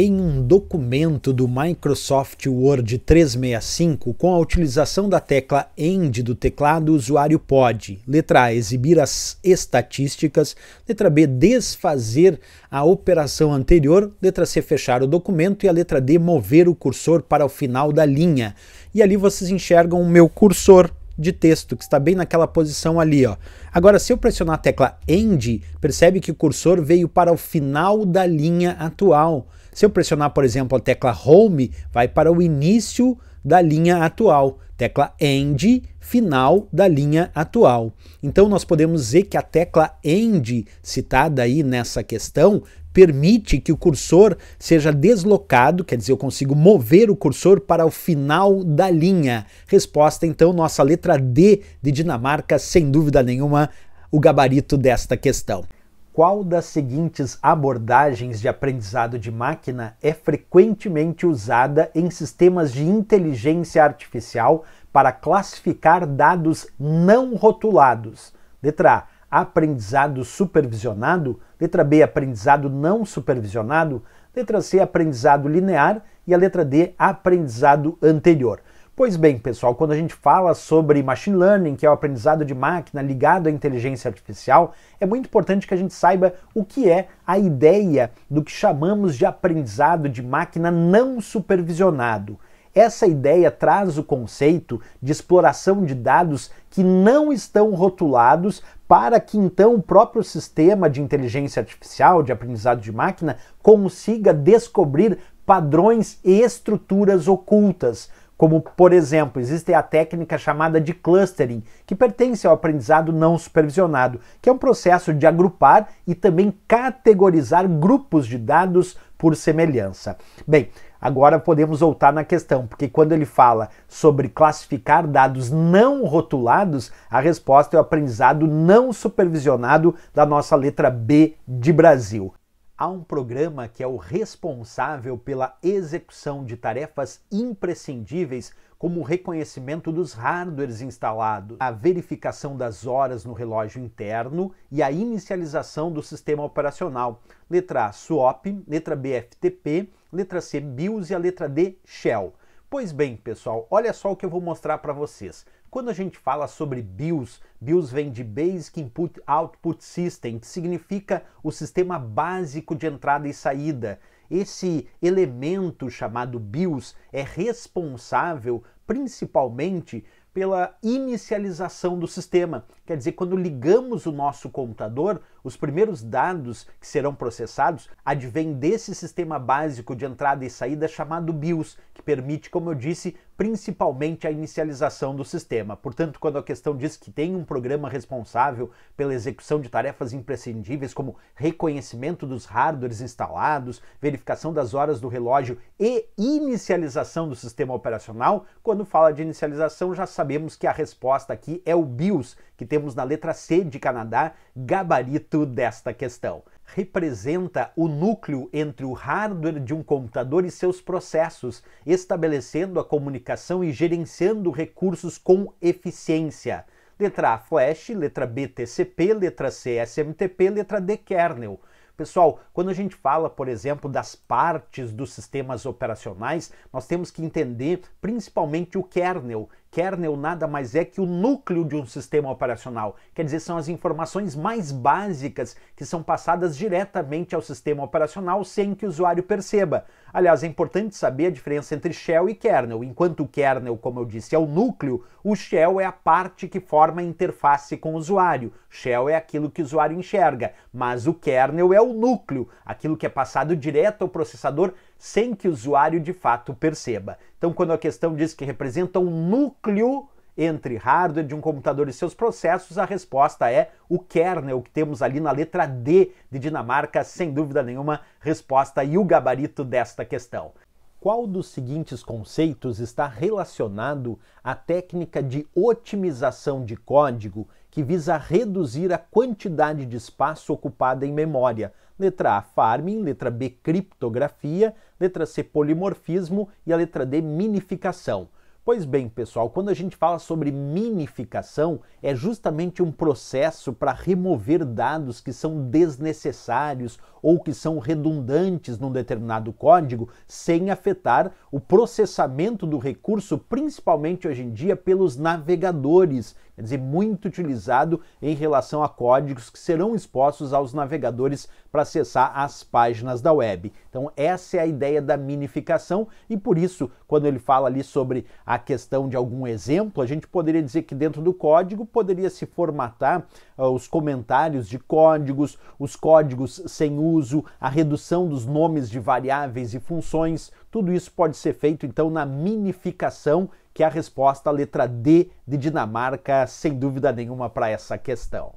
em um documento do Microsoft Word 365 com a utilização da tecla End do teclado, o usuário pode, letra A, exibir as estatísticas, letra B, desfazer a operação anterior, letra C, fechar o documento e a letra D, mover o cursor para o final da linha. E ali vocês enxergam o meu cursor de texto, que está bem naquela posição ali. Ó. Agora, se eu pressionar a tecla End, percebe que o cursor veio para o final da linha atual. Se eu pressionar, por exemplo, a tecla Home, vai para o início da linha atual. Tecla End, final da linha atual. Então nós podemos dizer que a tecla End, citada aí nessa questão, permite que o cursor seja deslocado, quer dizer, eu consigo mover o cursor para o final da linha. Resposta, então, nossa letra D de Dinamarca, sem dúvida nenhuma, o gabarito desta questão qual das seguintes abordagens de aprendizado de máquina é frequentemente usada em sistemas de inteligência artificial para classificar dados não rotulados? Letra A, aprendizado supervisionado. Letra B, aprendizado não supervisionado. Letra C, aprendizado linear. E a letra D, aprendizado anterior. Pois bem, pessoal, quando a gente fala sobre machine learning, que é o aprendizado de máquina ligado à inteligência artificial, é muito importante que a gente saiba o que é a ideia do que chamamos de aprendizado de máquina não supervisionado. Essa ideia traz o conceito de exploração de dados que não estão rotulados para que então o próprio sistema de inteligência artificial, de aprendizado de máquina, consiga descobrir padrões e estruturas ocultas como, por exemplo, existe a técnica chamada de clustering, que pertence ao aprendizado não supervisionado, que é um processo de agrupar e também categorizar grupos de dados por semelhança. Bem, agora podemos voltar na questão, porque quando ele fala sobre classificar dados não rotulados, a resposta é o aprendizado não supervisionado da nossa letra B de Brasil há um programa que é o responsável pela execução de tarefas imprescindíveis, como o reconhecimento dos hardwares instalados, a verificação das horas no relógio interno e a inicialização do sistema operacional. Letra A, SWAP, letra B, FTP, letra C, BIOS e a letra D, Shell. Pois bem, pessoal, olha só o que eu vou mostrar para vocês. Quando a gente fala sobre BIOS, BIOS vem de Basic Input Output System, que significa o sistema básico de entrada e saída. Esse elemento chamado BIOS é responsável principalmente pela inicialização do sistema. Quer dizer, quando ligamos o nosso computador, os primeiros dados que serão processados advêm desse sistema básico de entrada e saída chamado BIOS, que permite, como eu disse, principalmente a inicialização do sistema. Portanto, quando a questão diz que tem um programa responsável pela execução de tarefas imprescindíveis como reconhecimento dos hardwares instalados, verificação das horas do relógio e inicialização do sistema operacional, quando fala de inicialização, já sabemos que a resposta aqui é o BIOS, que temos na letra C de Canadá, gabarito desta questão. Representa o núcleo entre o hardware de um computador e seus processos, estabelecendo a comunicação e gerenciando recursos com eficiência. Letra A Flash, letra B TCP, letra C SMTP, letra D Kernel. Pessoal, quando a gente fala, por exemplo, das partes dos sistemas operacionais, nós temos que entender principalmente o kernel, Kernel nada mais é que o núcleo de um sistema operacional, quer dizer, são as informações mais básicas que são passadas diretamente ao sistema operacional sem que o usuário perceba. Aliás, é importante saber a diferença entre shell e kernel. Enquanto o kernel, como eu disse, é o núcleo, o shell é a parte que forma a interface com o usuário. Shell é aquilo que o usuário enxerga, mas o kernel é o núcleo, aquilo que é passado direto ao processador sem que o usuário de fato perceba. Então, quando a questão diz que representa um núcleo núcleo entre hardware de um computador e seus processos, a resposta é o kernel, que temos ali na letra D de Dinamarca, sem dúvida nenhuma, resposta e o gabarito desta questão. Qual dos seguintes conceitos está relacionado à técnica de otimização de código que visa reduzir a quantidade de espaço ocupada em memória? Letra A, farming, letra B, criptografia, letra C, polimorfismo e a letra D, minificação. Pois bem, pessoal, quando a gente fala sobre minificação, é justamente um processo para remover dados que são desnecessários ou que são redundantes num determinado código, sem afetar o processamento do recurso, principalmente hoje em dia pelos navegadores quer dizer, muito utilizado em relação a códigos que serão expostos aos navegadores para acessar as páginas da web. Então, essa é a ideia da minificação e por isso, quando ele fala ali sobre a questão de algum exemplo, a gente poderia dizer que dentro do código poderia se formatar uh, os comentários de códigos, os códigos sem uso, a redução dos nomes de variáveis e funções, tudo isso pode ser feito então na minificação, que é a resposta à letra D de Dinamarca, sem dúvida nenhuma, para essa questão.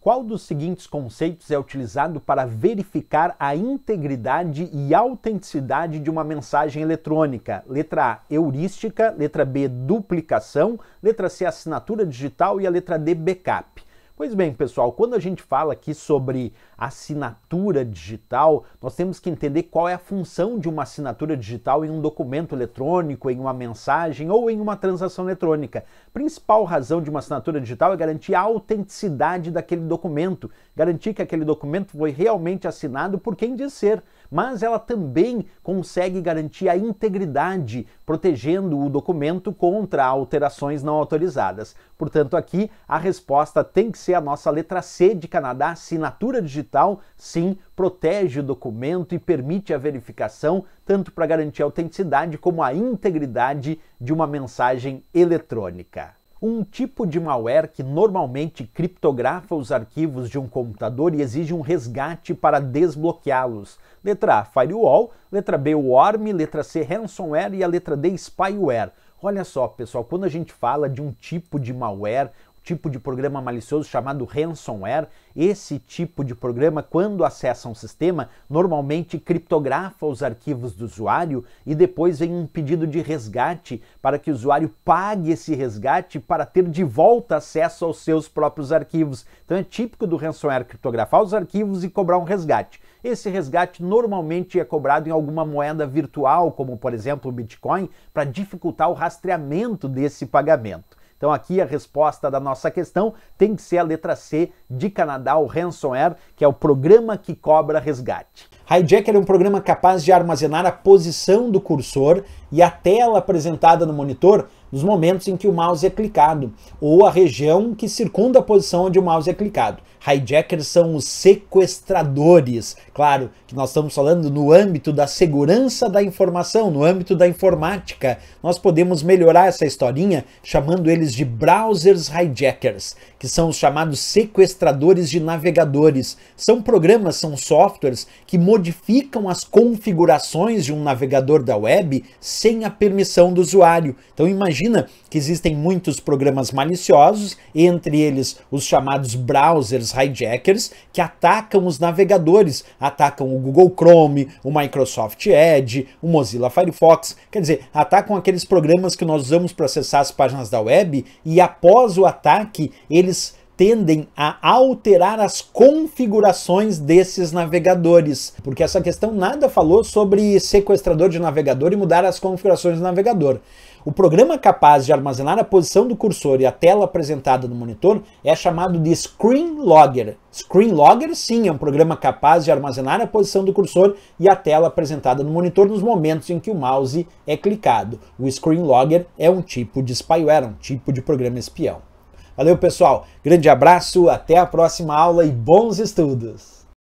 Qual dos seguintes conceitos é utilizado para verificar a integridade e autenticidade de uma mensagem eletrônica? Letra A, heurística, letra B, duplicação, letra C, assinatura digital e a letra D, backup. Pois bem, pessoal, quando a gente fala aqui sobre assinatura digital, nós temos que entender qual é a função de uma assinatura digital em um documento eletrônico, em uma mensagem ou em uma transação eletrônica. A principal razão de uma assinatura digital é garantir a autenticidade daquele documento, garantir que aquele documento foi realmente assinado por quem diz ser mas ela também consegue garantir a integridade, protegendo o documento contra alterações não autorizadas. Portanto, aqui a resposta tem que ser a nossa letra C de Canadá, assinatura digital, sim, protege o documento e permite a verificação, tanto para garantir a autenticidade como a integridade de uma mensagem eletrônica um tipo de malware que normalmente criptografa os arquivos de um computador e exige um resgate para desbloqueá-los. Letra A, firewall, letra B, worm, letra C, ransomware e a letra D, spyware. Olha só, pessoal, quando a gente fala de um tipo de malware tipo de programa malicioso chamado ransomware. Esse tipo de programa, quando acessa um sistema, normalmente criptografa os arquivos do usuário e depois vem um pedido de resgate para que o usuário pague esse resgate para ter de volta acesso aos seus próprios arquivos. Então é típico do ransomware criptografar os arquivos e cobrar um resgate. Esse resgate normalmente é cobrado em alguma moeda virtual, como por exemplo o Bitcoin, para dificultar o rastreamento desse pagamento. Então aqui a resposta da nossa questão tem que ser a letra C de Canadá, o ransomware, que é o programa que cobra resgate. Hijacker é um programa capaz de armazenar a posição do cursor e a tela apresentada no monitor nos momentos em que o mouse é clicado, ou a região que circunda a posição onde o mouse é clicado. Hijackers são os sequestradores. Claro que nós estamos falando no âmbito da segurança da informação, no âmbito da informática. Nós podemos melhorar essa historinha chamando eles de browsers hijackers, que são os chamados sequestradores de navegadores. São programas, são softwares que modificam as configurações de um navegador da web sem a permissão do usuário. Então imagina que existem muitos programas maliciosos, entre eles os chamados browsers hijackers, que atacam os navegadores, atacam o Google Chrome, o Microsoft Edge, o Mozilla Firefox, quer dizer, atacam aqueles programas que nós usamos para acessar as páginas da web e após o ataque eles tendem a alterar as configurações desses navegadores, porque essa questão nada falou sobre sequestrador de navegador e mudar as configurações do navegador. O programa capaz de armazenar a posição do cursor e a tela apresentada no monitor é chamado de Screen Logger. Screen Logger, sim, é um programa capaz de armazenar a posição do cursor e a tela apresentada no monitor nos momentos em que o mouse é clicado. O Screen Logger é um tipo de spyware, um tipo de programa espião. Valeu, pessoal. Grande abraço, até a próxima aula e bons estudos.